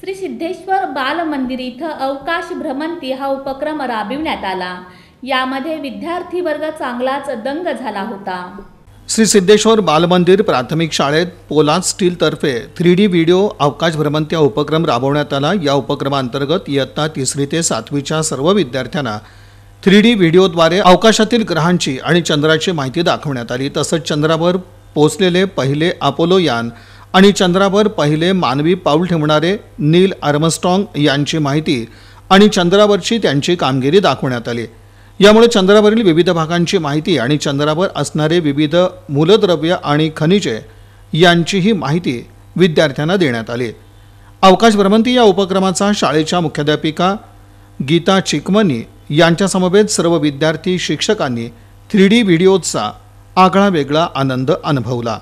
श्री सिद्धेश्वर बाल इथं अवकाश भ्रमंती हा उपक्रम राबविण्यात आला यामध्ये विद्यार्थी वर्ग चांगलाच दंग झाला होता श्री सिद्धेश्वर बालमंदिर प्राथमिक शाळेत पोलाद स्टीलतर्फे थ्री डी व्हिडिओ अवकाश भ्रमंती हा उपक्रम राबवण्यात आला या उपक्रमांतर्गत इयत्ता तिसरी ते सातवीच्या सर्व विद्यार्थ्यांना थ्री डी व्हिडिओद्वारे अवकाशातील ग्रहांची आणि चंद्राची माहिती दाखवण्यात आली तसंच चंद्रावर पोचलेले पहिले अपोलो यान आणि चंद्रावर पहिले मानवी पाऊल ठेवणारे नील आर्मस्ट्रॉंग यांची माहिती आणि चंद्रावरची त्यांची कामगिरी दाखवण्यात आली यामुळे चंद्रावरील विविध भागांची माहिती आणि चंद्रावर असणारे विविध मूलद्रव्य आणि खनिजे यांचीही माहिती विद्यार्थ्यांना देण्यात आली अवकाश भ्रमंती या उपक्रमाचा शाळेच्या मुख्याध्यापिका गीता चिकमनी यांच्यासमवेत सर्व विद्यार्थी शिक्षकांनी थ्री डी व्हिडिओचा आगळा वेगळा आनंद अनुभवला